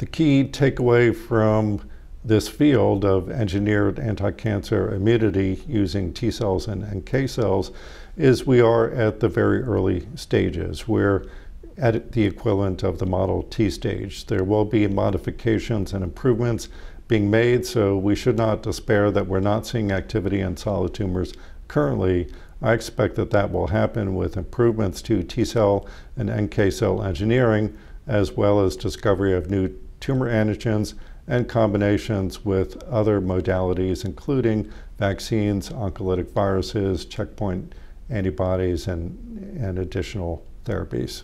the key takeaway from this field of engineered anti-cancer immunity using T cells and NK cells is we are at the very early stages. We're at the equivalent of the Model T stage. There will be modifications and improvements being made, so we should not despair that we're not seeing activity in solid tumors currently. I expect that that will happen with improvements to T cell and NK cell engineering, as well as discovery of new tumor antigens, and combinations with other modalities, including vaccines, oncolytic viruses, checkpoint antibodies, and, and additional therapies.